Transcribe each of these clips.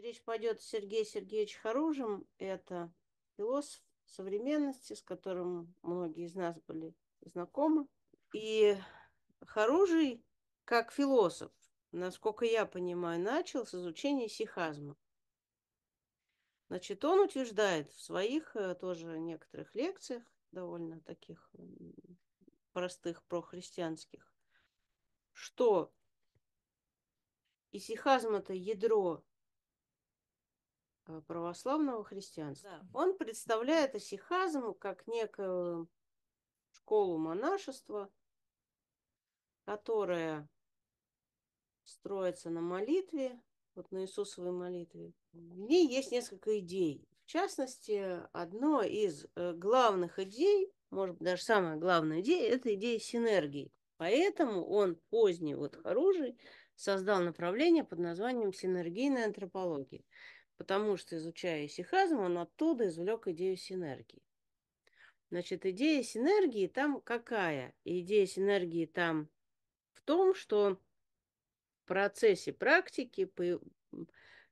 Речь пойдет Сергей Сергеевич Харужем, Это философ современности, с которым многие из нас были знакомы. И Харужий, как философ, насколько я понимаю, начал с изучения сихазма. Значит, он утверждает в своих э, тоже некоторых лекциях, довольно таких простых, прохристианских, что исихазм – это ядро Э, православного христианства. Да. Он представляет асихазму как некую школу монашества, которая строится на молитве, вот на Иисусовой молитве. В ней есть несколько идей. В частности, одно из э, главных идей, может быть, даже самая главная идея, это идея синергии. Поэтому он поздний вот Харужий создал направление под названием синергийная антропология потому что, изучая сихазм, он оттуда извлек идею синергии. Значит, идея синергии там какая? Идея синергии там в том, что в процессе практики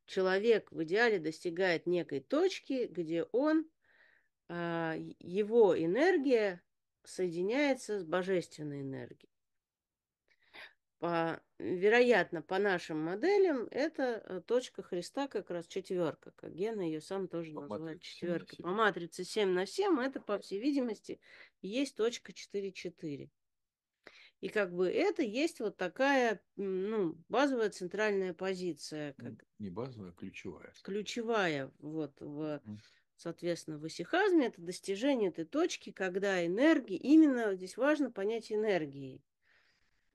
человек в идеале достигает некой точки, где он, а, его энергия соединяется с божественной энергией вероятно, по нашим моделям, это э, точка Христа как раз четверка, как Гена ее сам тоже по называет четверкой. По матрице 7 на 7 это, по всей видимости, есть точка 4,4. И как бы это есть вот такая ну, базовая центральная позиция. Как... Не базовая, а ключевая. Ключевая вот в соответственно, в исихазме это достижение этой точки, когда энергии, именно здесь важно понять энергии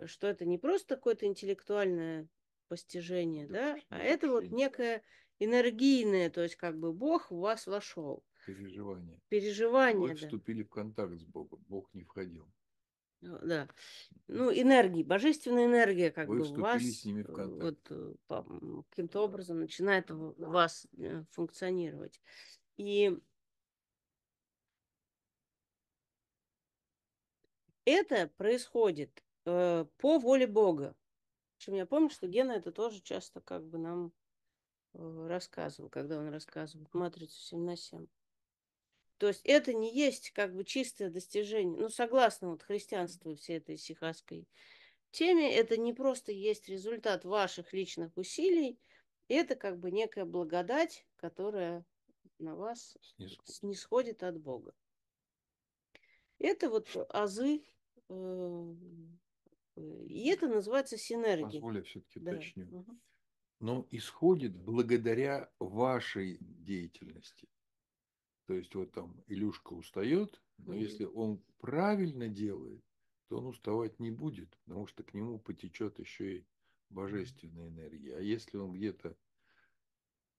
что это не просто какое-то интеллектуальное постижение, да, да а это вот некое энергийное, то есть как бы Бог в вас вошел. Переживание. Переживание. Вы да. вступили в контакт с Богом, Бог не входил. Да. Ну, энергии, божественная энергия, как Вы бы в вас с ними в э, контакт. вот э, каким-то образом начинает в вас э, функционировать. И это происходит Э, по воле Бога. Причем я помню, что Гена это тоже часто как бы нам э, рассказывал, когда он рассказывал матрицу 7 на 7. То есть это не есть как бы чистое достижение. Ну, согласно вот христианству всей этой сихасской теме, это не просто есть результат ваших личных усилий, это как бы некая благодать, которая на вас снисходит, снисходит от Бога. Это вот азы э, Э, и это называется синергия. Позволь, я все-таки да. уточню. Угу. Но исходит благодаря вашей деятельности. То есть вот там Илюшка устает, но угу. если он правильно делает, то он уставать не будет, потому что к нему потечет еще и божественная энергия. А если он где-то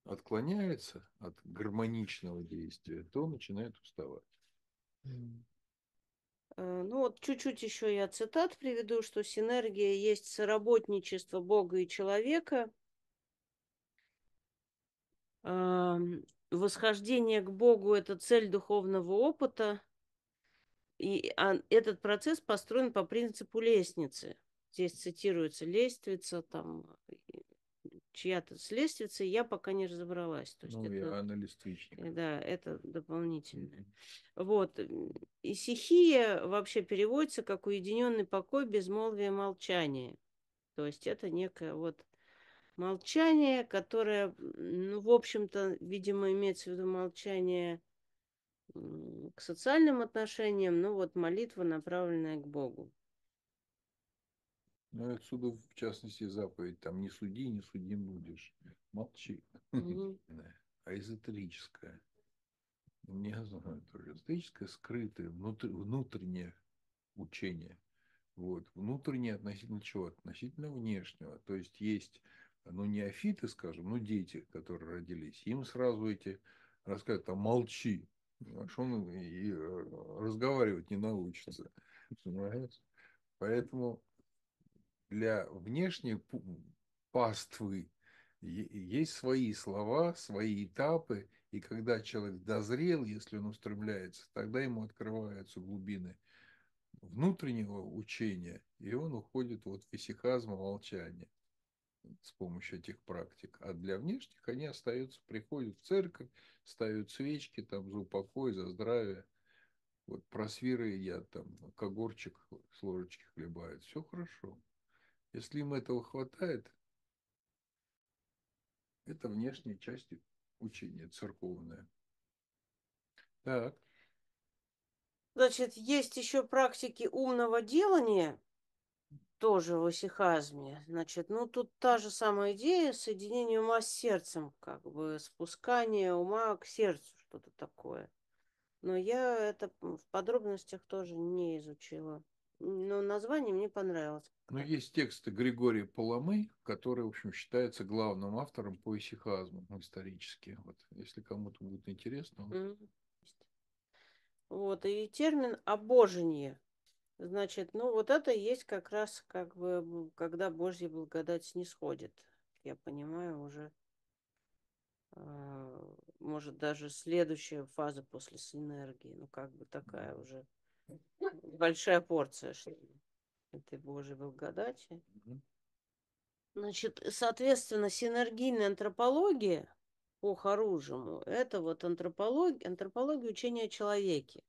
отклоняется от гармоничного действия, то начинает уставать. Mm. Э, ну вот чуть-чуть еще я цитат приведу, что синергия есть соработничество Бога и человека, восхождение к Богу – это цель духовного опыта, и этот процесс построен по принципу лестницы. Здесь цитируется лестница там, чья-то с лестницы, я пока не разобралась. То есть ну, это, я анализ твичника. Да, это дополнительное. Вот. И сихия вообще переводится как уединенный покой, безмолвие, молчание. То есть это некое вот молчание, которое, ну, в общем-то, видимо, имеется в виду молчание к социальным отношениям, ну вот молитва, направленная к Богу. Ну и отсюда, в частности, заповедь там «не суди, не судим будешь». Молчи. А эзотерическое? Ну, не знаю тоже. Эзотерическое скрытое, внутр... внутреннее учение. Вот. Внутреннее относительно чего? Относительно внешнего. То есть есть, ну, неофиты, скажем, ну, дети, которые родились. Им сразу эти рассказывают, там, молчи. Ну, а что он и э, разговаривать не научится. Понимаете? Поэтому для внешней паствы есть свои слова, свои этапы, и когда человек дозрел, если он устремляется, тогда ему открываются глубины внутреннего учения, и он уходит вот в исихазм, молчание с помощью этих практик. А для внешних они остаются, приходят в церковь, ставят свечки там за упокой, за здравие. Вот просвиры я там, когорчик с ложечки хлебает. Все хорошо. Если им этого хватает, это внешняя часть учения церковное. Так. Значит, есть еще практики умного делания, тоже в осихазме. Значит, ну тут та же самая идея соединения ума с сердцем, как бы спускание ума к сердцу, что-то такое. Но я это в подробностях тоже не изучила но название мне понравилось. Но ну, есть тексты Григория Поломы, который, в общем, считается главным автором по исихазму ну, исторически. Вот, если кому-то будет интересно. Он... Вот, и термин «обожение». Значит, ну вот это есть как раз как бы, когда Божья благодать не сходит, Я понимаю, уже а, может даже следующая фаза после синергии, ну как бы такая уже Большая порция, что ли, этой Божьей благодати. Значит, соответственно, синергийная антропология по Харужему – это вот антропология, антропология учения о человеке.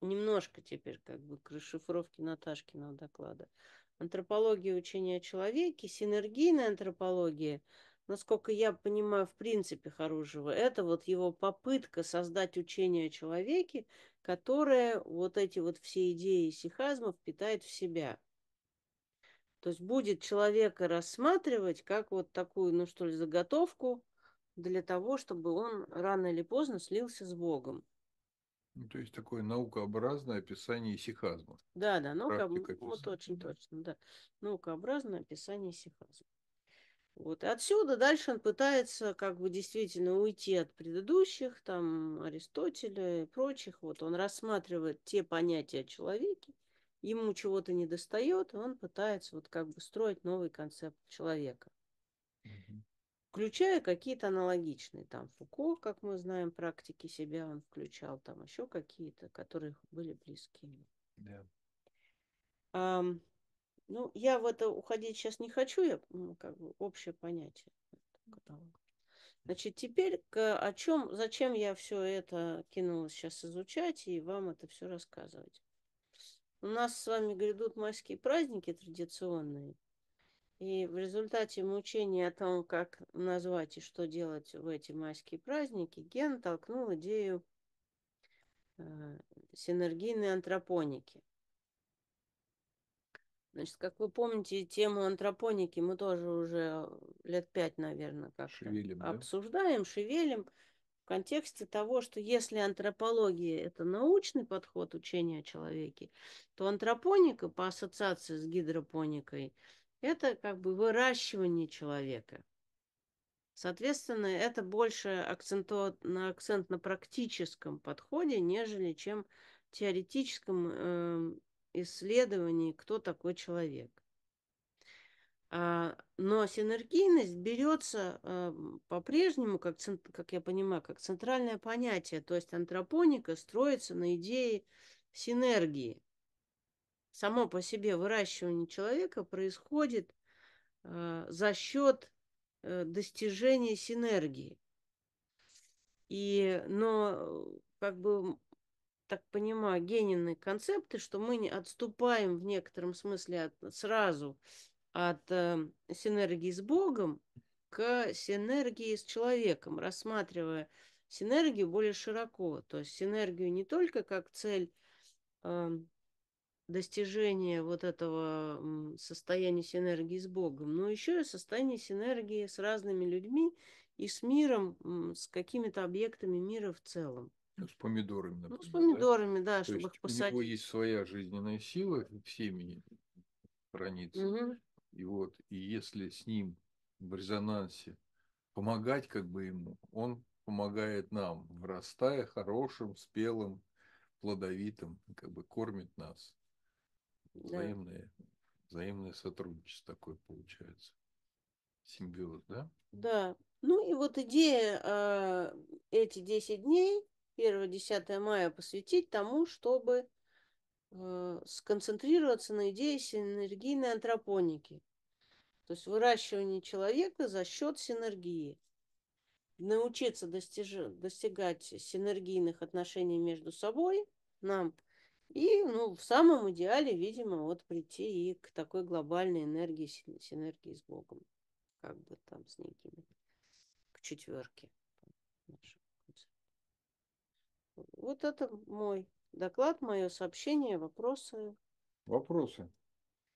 Немножко теперь как бы к расшифровке Наташкиного доклада. Антропология учения о человеке, синергийная антропология – насколько я понимаю, в принципе Харужева, это вот его попытка создать учение о человеке, которое вот эти вот все идеи сихазма впитает в себя. То есть будет человека рассматривать как вот такую, ну что ли, заготовку для того, чтобы он рано или поздно слился с Богом. Ну, то есть такое наукообразное описание сихазма. Да, да, наука, вот очень точно, да. Наукообразное описание сихазма. Вот. И отсюда дальше он пытается как бы действительно уйти от предыдущих, там, Аристотеля и прочих. Вот он рассматривает те понятия о человеке, ему чего-то не достает, и он пытается вот как бы строить новый концепт человека. Угу. Включая какие-то аналогичные, там, Фуко, как мы знаем, практики себя он включал, там еще какие-то, которые были близки ему. Ну, я в это уходить сейчас не хочу, я ну, как бы общее понятие. Э, Значит, теперь к, о чем, зачем я все это кинулась сейчас изучать и вам это все рассказывать. У нас с вами грядут майские праздники традиционные. И в результате мучения о том, как назвать и что делать в эти майские праздники, Ген толкнул идею э, синергийной антропоники. Значит, как вы помните, тему антропоники мы тоже уже лет пять, наверное, как шевелим, обсуждаем, да? шевелим в контексте того, что если антропология – это научный подход учения о человеке, то антропоника по ассоциации с гидропоникой – это как бы выращивание человека. Соответственно, это больше акцент на акцент на практическом подходе, нежели чем теоретическом э, исследований, кто такой человек. А, но синергийность берется а, по-прежнему, как, как я понимаю, как центральное понятие. То есть антропоника строится на идее синергии. Само по себе выращивание человека происходит а, за счет э, достижения синергии. И, но э, как бы так понимаю, генины концепты, что мы не отступаем в некотором смысле от, э, сразу от э, синергии с Богом к синергии с человеком, рассматривая синергию более широко, то есть синергию не только как цель э, достижения вот этого состояния синергии с Богом, но еще и состояние синергии с разными людьми и с миром, с какими-то объектами мира в целом. С помидорами, например. Ну, с помидорами, ну, да, да чтобы есть их посадить. У него есть своя жизненная сила в семени хранится. Угу. И вот, и если с ним в резонансе помогать как бы ему, он помогает нам, врастая хорошим, спелым, плодовитым, как бы кормит нас. Взаимное, да. взаимное сотрудничество такое получается. Симбиоз, да? Да. Ну и вот идея э, эти 10 дней – 1-10 мая посвятить тому, чтобы э, сконцентрироваться на идее синергийной антропоники, то есть выращивание человека за счет синергии. Научиться достиж... достигать синергийных отношений между собой нам и ну, в самом идеале, видимо, вот прийти и к такой глобальной энергии, синергии с Богом, как бы там с некими, к четверке. Нашей. Вот это мой доклад, мое сообщение, вопросы. Вопросы.